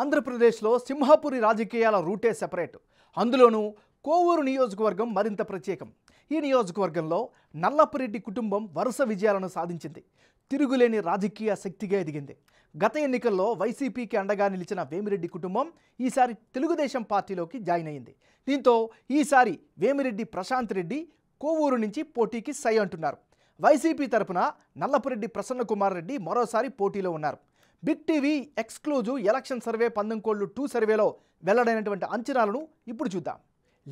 ఆంధ్రప్రదేశ్లో సింహాపురి రాజకీయాల రూటే సెపరేట్ అందులోనూ కోవూరు నియోజకవర్గం మరింత ప్రత్యేకం ఈ నియోజకవర్గంలో నల్లపరెడ్డి కుటుంబం వరుస విజయాలను సాధించింది తిరుగులేని రాజకీయ శక్తిగా ఎదిగింది గత ఎన్నికల్లో వైసీపీకి అండగా నిలిచిన వేమిరెడ్డి కుటుంబం ఈసారి తెలుగుదేశం పార్టీలోకి జాయిన్ అయింది దీంతో ఈసారి వేమిరెడ్డి ప్రశాంత్ రెడ్డి కోవూరు నుంచి పోటీకి సై అంటున్నారు వైసీపీ తరపున నల్లపురెడ్డి ప్రసన్నకుమార్ రెడ్డి మరోసారి పోటీలో ఉన్నారు big TV exclusive election survey పందంకోళ్ళు టూ సర్వేలో వెల్లడైనటువంటి అంచనాలను ఇప్పుడు చూద్దాం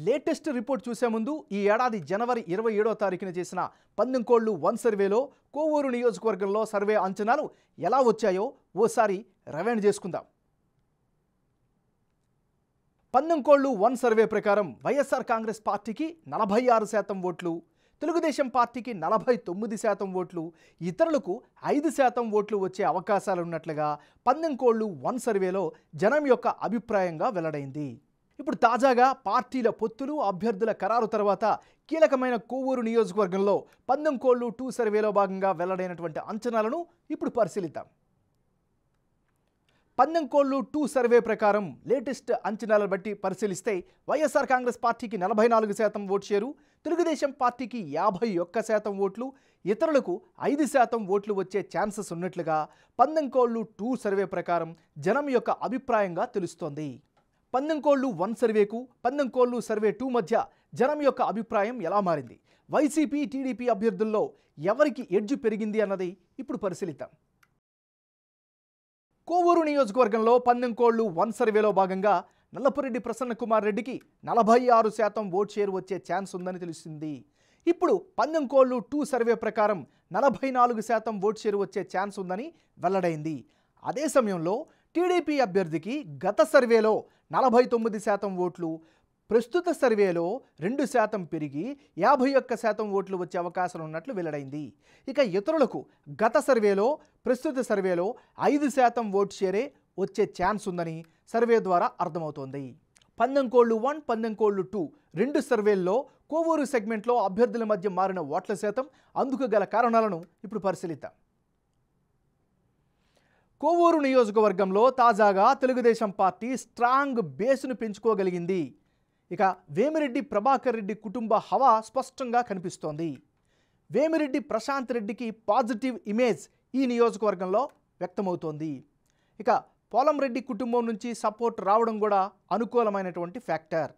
లేటెస్ట్ రిపోర్ట్ చూసే ముందు ఈ ఏడాది జనవరి ఇరవై ఏడో తారీఖున చేసిన పందెంకోళ్ళు వన్ సర్వేలో కోవూరు నియోజకవర్గంలో సర్వే అంచనాలు ఎలా వచ్చాయో ఓసారి రవెండ్ చేసుకుందాం పందెంకోళ్ళు వన్ సర్వే ప్రకారం వైఎస్ఆర్ కాంగ్రెస్ పార్టీకి నలభై ఆరు శాతం ఓట్లు తెలుగుదేశం పార్టీకి నలభై తొమ్మిది శాతం ఓట్లు ఇతరులకు ఐదు శాతం ఓట్లు వచ్చే అవకాశాలున్నట్లుగా పందెం కోళ్లు వన్ సర్వేలో జనం యొక్క అభిప్రాయంగా వెల్లడైంది ఇప్పుడు తాజాగా పార్టీల పొత్తులు అభ్యర్థుల ఖరారు తర్వాత కీలకమైన కోవూరు నియోజకవర్గంలో కోళ్లు టూ సర్వేలో భాగంగా వెల్లడైనటువంటి అంచనాలను ఇప్పుడు పరిశీలిద్దాం పందెంకోళ్లు టూ సర్వే ప్రకారం లేటెస్ట్ అంచనాలను బట్టి పరిశీలిస్తే వైఎస్ఆర్ కాంగ్రెస్ పార్టీకి నలభై నాలుగు శాతం ఓటు చేరు తెలుగుదేశం పార్టీకి యాభై ఒక్క శాతం ఓట్లు ఇతరులకు ఐదు శాతం ఓట్లు వచ్చే ఛాన్సెస్ ఉన్నట్లుగా పందెంకోళ్లు టూ సర్వే ప్రకారం జనం యొక్క అభిప్రాయంగా తెలుస్తోంది పందెంకోళ్లు వన్ సర్వేకు పందెంకోళ్లు సర్వే టూ మధ్య జనం యొక్క అభిప్రాయం ఎలా మారింది వైసీపీ టీడీపీ అభ్యర్థుల్లో ఎవరికి ఎడ్జు పెరిగింది అన్నది ఇప్పుడు పరిశీలిద్దాం కోవూరు నియోజకవర్గంలో పందెంకోళ్లు వన్ సర్వేలో భాగంగా నల్లపురెడ్డి ప్రసన్న కుమార్ రెడ్డికి నలభై ఆరు శాతం ఓట్ షేర్ వచ్చే ఛాన్స్ ఉందని తెలిసింది ఇప్పుడు పందెంకోళ్లు టూ సర్వే ప్రకారం నలభై నాలుగు శాతం ఓట్ షేర్ వచ్చే ఛాన్స్ ఉందని వెల్లడైంది అదే సమయంలో టీడీపీ అభ్యర్థికి గత సర్వేలో నలభై తొమ్మిది శాతం ఓట్లు ప్రస్తుత సర్వేలో రెండు శాతం పెరిగి యాభై ఒక్క శాతం ఓట్లు వచ్చే అవకాశం ఉన్నట్లు వెల్లడైంది ఇక ఇతరులకు గత సర్వేలో ప్రస్తుత సర్వేలో ఐదు శాతం ఓట్ షేరే వచ్చే ఛాన్స్ ఉందని సర్వే ద్వారా అర్థమవుతోంది పందెంకోళ్లు వన్ పందెంకోళ్లు టూ రెండు సర్వేల్లో కోవూరు సెగ్మెంట్లో అభ్యర్థుల మధ్య మారిన ఓట్ల శాతం అందుకు గల కారణాలను ఇప్పుడు పరిశీలిద్దాం కోవూరు నియోజకవర్గంలో తాజాగా తెలుగుదేశం పార్టీ స్ట్రాంగ్ బేస్ను పెంచుకోగలిగింది ఇక వేమిరెడ్డి ప్రభాకర్ రెడ్డి కుటుంబ హవా స్పష్టంగా కనిపిస్తోంది వేమిరెడ్డి ప్రశాంత్ రెడ్డికి పాజిటివ్ ఇమేజ్ ఈ నియోజకవర్గంలో వ్యక్తమవుతోంది ఇక పోలం రెడ్డి కుటుంబం నుంచి సపోర్ట్ రావడం కూడా అనుకూలమైనటువంటి ఫ్యాక్టర్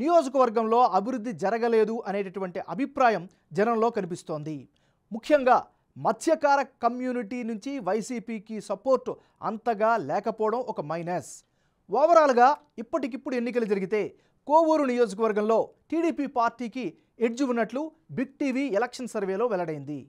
నియోజకవర్గంలో అభివృద్ధి జరగలేదు అనేటటువంటి అభిప్రాయం జనంలో కనిపిస్తోంది ముఖ్యంగా మత్స్యకార కమ్యూనిటీ నుంచి వైసీపీకి సపోర్ట్ అంతగా లేకపోవడం ఒక మైనస్ ఓవరాల్గా ఇప్పటికిప్పుడు ఎన్నికలు జరిగితే కోవూరు నియోజకవర్గంలో టీడీపీ పార్టీకి ఎడ్జ్ ఉన్నట్లు బిగ్ టీవీ ఎలక్షన్ సర్వేలో వెల్లడైంది